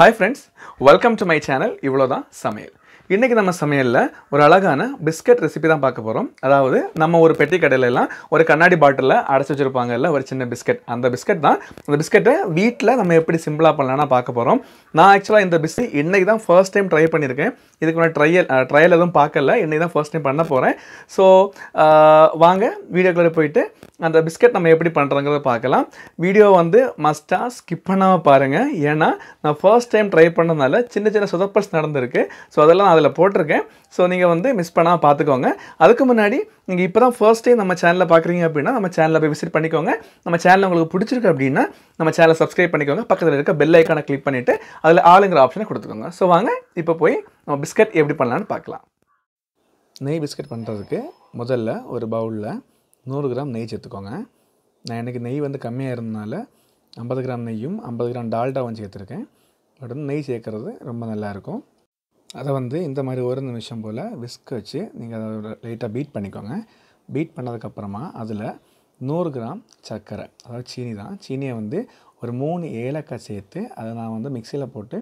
hi friends welcome to my channel இவ்வளோதான் சமையல் இன்றைக்கி நம்ம சமையலில் ஒரு அழகான பிஸ்கட் ரெசிபி தான் பார்க்க போகிறோம் அதாவது நம்ம ஒரு பெட்டி கடையிலலாம் ஒரு கண்ணாடி பாட்டிலில் அடைச்சி வச்சுருப்பாங்கல்ல ஒரு சின்ன பிஸ்கட் அந்த பிஸ்கட் தான் அந்த பிஸ்கட்டை வீட்டில் நம்ம எப்படி சிம்பிளாக பண்ணலாம்னா பார்க்க போகிறோம் நான் ஆக்சுவலாக இந்த பிஸ்கட் இன்றைக்கி தான் ஃபர்ஸ்ட் டைம் ட்ரை பண்ணியிருக்கேன் இதுக்கு முன்னாடி ட்ரையல் ட்ரையல் எதுவும் பார்க்கல இன்றைக்கி தான் ஃபர்ஸ்ட் டைம் பண்ண போகிறேன் ஸோ வாங்க வீடியோக்குள்ளே போயிட்டு அந்த பிஸ்கட் நம்ம எப்படி பண்ணுறோங்கிறத பார்க்கலாம் வீடியோ வந்து மஸ்ட்டாக ஸ்கிப் பண்ணாமல் பாருங்கள் ஏன்னா நான் ஃபர்ஸ்ட் டைம் ட்ரை பண்ணதுனால சின்ன சின்ன சுதப்பல்ஸ் நடந்திருக்கு ஸோ அதெல்லாம் அதில் போட்டிருக்கேன் ஸோ நீங்கள் வந்து மிஸ் பண்ணால் பார்த்துக்கோங்க அதுக்கு முன்னாடி நீங்கள் இப்போ தான் ஃபர்ஸ்ட் டைம் நம்ம சேனலில் பார்க்குறீங்க அப்படின்னா நம்ம சேனலில் போய் விசிட் பண்ணிக்கோங்க நம்ம சேனல் உங்களுக்கு பிடிச்சிருக்கு அப்படின்னா நம்ம சேனலை சப்ஸ்கிரைப் பண்ணிக்கோங்க பக்கத்தில் இருக்க பெல் ஐக்கானை கிளிக் பண்ணிவிட்டு அதில் ஆளுங்கிற ஆப்ஷனை கொடுத்துக்கோங்க ஸோ வாங்க இப்போ போய் நம்ம பிஸ்கட் எப்படி பண்ணலான்னு பார்க்கலாம் நெய் பிஸ்கட் பண்ணுறதுக்கு முதல்ல ஒரு பவுலில் நூறு கிராம் நெய் சேர்த்துக்கோங்க நான் எனக்கு நெய் வந்து கம்மியாக இருந்தனால ஐம்பது கிராம் நெய்யும் ஐம்பது கிராம் டால்டாவும் சேர்த்துருக்கேன் பட் நெய் சேர்க்குறது ரொம்ப நல்லாயிருக்கும் அதை வந்து இந்த மாதிரி ஒரு நிமிஷம் போல் விஸ்க் வச்சு நீங்கள் அதை லைட்டாக பீட் பண்ணிக்கோங்க பீட் பண்ணதுக்கப்புறமா அதில் நூறு கிராம் சர்க்கரை அதாவது சீனி தான் சீனியை வந்து ஒரு மூணு ஏலக்காய் சேர்த்து அதை நான் வந்து மிக்சியில் போட்டு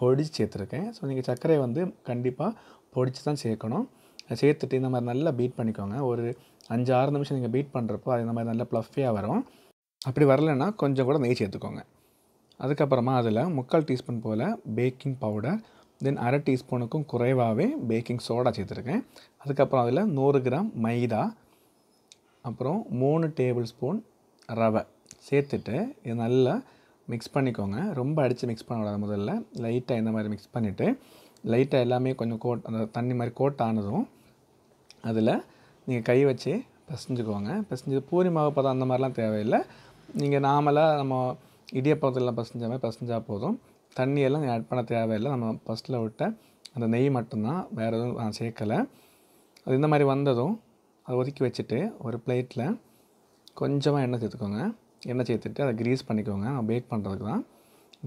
பொடிச்சு சேர்த்துருக்கேன் ஸோ நீங்கள் சர்க்கரையை வந்து கண்டிப்பாக பொடிச்சு தான் சேர்க்கணும் சேர்த்துட்டு இந்த மாதிரி நல்லா பீட் பண்ணிக்கோங்க ஒரு அஞ்சு ஆறு நிமிஷம் நீங்கள் பீட் பண்ணுறப்போ அது இந்த மாதிரி நல்லா ப்ளஃபியாக வரும் அப்படி வரலைன்னா கொஞ்சம் கூட நெய் சேர்த்துக்கோங்க அதுக்கப்புறமா அதில் முக்கால் டீஸ்பூன் போல் பேக்கிங் பவுடர் தென் அரை டீஸ்பூனுக்கும் குறைவாகவே பேக்கிங் சோடா சேர்த்துருக்கேன் அதுக்கப்புறம் அதில் நூறு கிராம் மைதா அப்புறம் மூணு டேபிள் ஸ்பூன் ரவை சேர்த்துட்டு இது நல்லா மிக்ஸ் பண்ணிக்கோங்க ரொம்ப அடித்து மிக்ஸ் பண்ண முதல்ல லைட்டாக இந்த மாதிரி மிக்ஸ் பண்ணிவிட்டு லைட்டாக எல்லாமே கொஞ்சம் கோட் அந்த தண்ணி மாதிரி கோட் ஆனதும் அதில் நீங்கள் கை வச்சு பசஞ்சுக்கோங்க பசஞ்சு பூரி மாவு பதம் அந்த மாதிரிலாம் தேவையில்லை நீங்கள் நாமளாக நம்ம இடியப்பதெல்லாம் பசஞ்ச மாதிரி பசஞ்சால் போதும் தண்ணியெல்லாம் ஆட் பண்ண தேவையில்லை நம்ம ஃபஸ்ட்டில் விட்ட அந்த நெய் மட்டும்தான் வேறு எதுவும் நான் சேர்க்கலை அது இந்த மாதிரி வந்ததும் அதை ஒதுக்கி வச்சுட்டு ஒரு பிளேட்டில் கொஞ்சமாக எண்ணெய் சேர்த்துக்கோங்க எண்ணெய் சேர்த்துட்டு அதை க்ரீஸ் பண்ணிக்கோங்க பேக் பண்ணுறதுக்கு தான்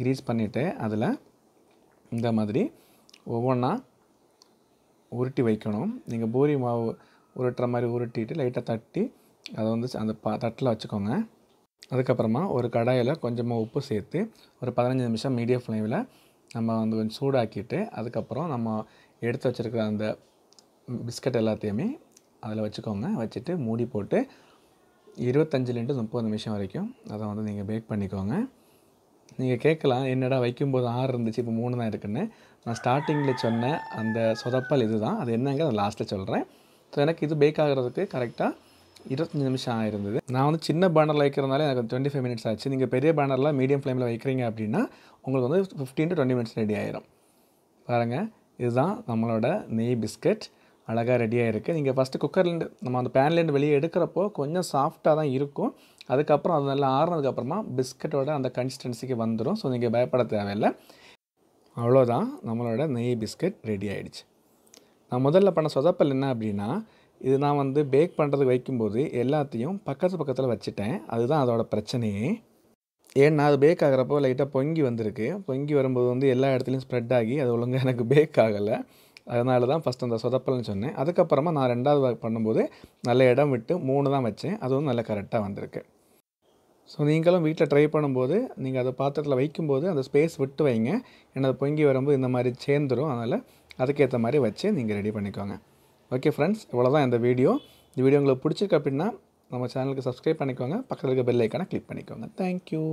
க்ரீஸ் பண்ணிவிட்டு அதில் இந்த மாதிரி ஒவ்வொன்றா உருட்டி வைக்கணும் நீங்கள் பூரி மாவு உருட்டுற மாதிரி உருட்டிட்டு லைட்டாக தட்டி அதை வந்து அந்த ப தட்டில் வச்சுக்கோங்க அதுக்கப்புறமா ஒரு கடாயில் கொஞ்சமாக உப்பு சேர்த்து ஒரு பதினஞ்சு நிமிஷம் மீடியம் ஃப்ளேமில் நம்ம வந்து கொஞ்சம் சூடாக்கிட்டு அதுக்கப்புறம் நம்ம எடுத்து வச்சுருக்கிற அந்த பிஸ்கட் எல்லாத்தையுமே அதில் வச்சுக்கோங்க வச்சுட்டு மூடி போட்டு இருபத்தஞ்சிலேருந்து முப்பது நிமிஷம் வரைக்கும் அதை வந்து நீங்கள் பேக் பண்ணிக்கோங்க நீங்கள் கேட்கலாம் என்னடா வைக்கும்போது ஆறு இருந்துச்சு இப்போ மூணு தான் இருக்குன்னு நான் ஸ்டார்டிங்கில் சொன்ன அந்த சொதப்பல் இது தான் அது என்னங்க அதை லாஸ்ட்டில் சொல்கிறேன் ஸோ எனக்கு இது பேக் ஆகிறதுக்கு கரெக்டாக இருபத்தஞ்சு நிமிஷம் ஆயிருந்தது நான் வந்து சின்ன பேனரில் வைக்கிறதுனால எனக்கு டுவெண்ட்டி ஃபைவ் மினிட்ஸ் ஆச்சு நீங்கள் பெரிய பேனரில் மீடியம் ஃப்ளேமில் வைக்கிறீங்க அப்படின்னா உங்களுக்கு வந்து fifteen to twenty minutes ready ஆயிரும் பாருங்கள் இதுதான் நம்மளோட நெய் பிஸ்கட் அழகாக ரெடியாக இருக்குது நீங்கள் ஃபஸ்ட்டு குக்கர்லேருந்து நம்ம அந்த பேன்லேருந்து வெளியே எடுக்கிறப்போ கொஞ்சம் சாஃப்டாக தான் இருக்கும் அதுக்கப்புறம் அது நல்லா ஆறுனதுக்கப்புறமா பிஸ்கட்டோட அந்த கன்சிஸ்டன்சிக்கு வந்துடும் ஸோ நீங்கள் பயப்பட தேவையில்லை அவ்வளோதான் நம்மளோட நெய் பிஸ்கட் ரெடி ஆகிடுச்சு நான் முதல்ல பண்ண சொதப்பல் என்ன அப்படின்னா இது நான் வந்து பேக் பண்ணுறதுக்கு வைக்கும்போது எல்லாத்தையும் பக்கத்து பக்கத்தில் வச்சுட்டேன் அதுதான் அதோட பிரச்சனையே ஏன்னா அது பேக் ஆகிறப்போ லைட்டாக பொங்கி வந்திருக்கு பொங்கி வரும்போது வந்து எல்லா இடத்துலையும் ஸ்ப்ரெட் ஆகி அது ஒழுங்காக எனக்கு பேக் ஆகலை அதனால தான் ஃபஸ்ட் அந்த சொதப்பல்னு சொன்னேன் அதுக்கப்புறமா நான் ரெண்டாவது பண்ணும்போது நல்ல இடம் விட்டு மூணு தான் வச்சேன் அதுவும் நல்ல கரெக்டாக வந்திருக்கு ஸோ நீங்களும் வீட்டில் ட்ரை பண்ணும்போது நீங்கள் அதை பாத்திரத்தில் வைக்கும்போது அந்த ஸ்பேஸ் விட்டு வைங்க ஏன்னா அது பொங்கி வரும்போது இந்த மாதிரி சேர்ந்துடும் அதனால் அதுக்கேற்ற மாதிரி வச்சு நீங்கள் ரெடி பண்ணிக்கோங்க ஓகே ஃப்ரெண்ட்ஸ் இவ்வளோ தான் இந்த வீடியோ இந்த வீடியோ உங்களுக்கு பிடிச்சிருக்கு அப்படின்னா நம்ம சேனலுக்கு சப்ஸ்கிரைப் பண்ணிக்கோங்க பக்கத்தில் இருக்க பெல் ஐக்கானை கிளிக் பண்ணிக்கோங்க தேங்க்யூ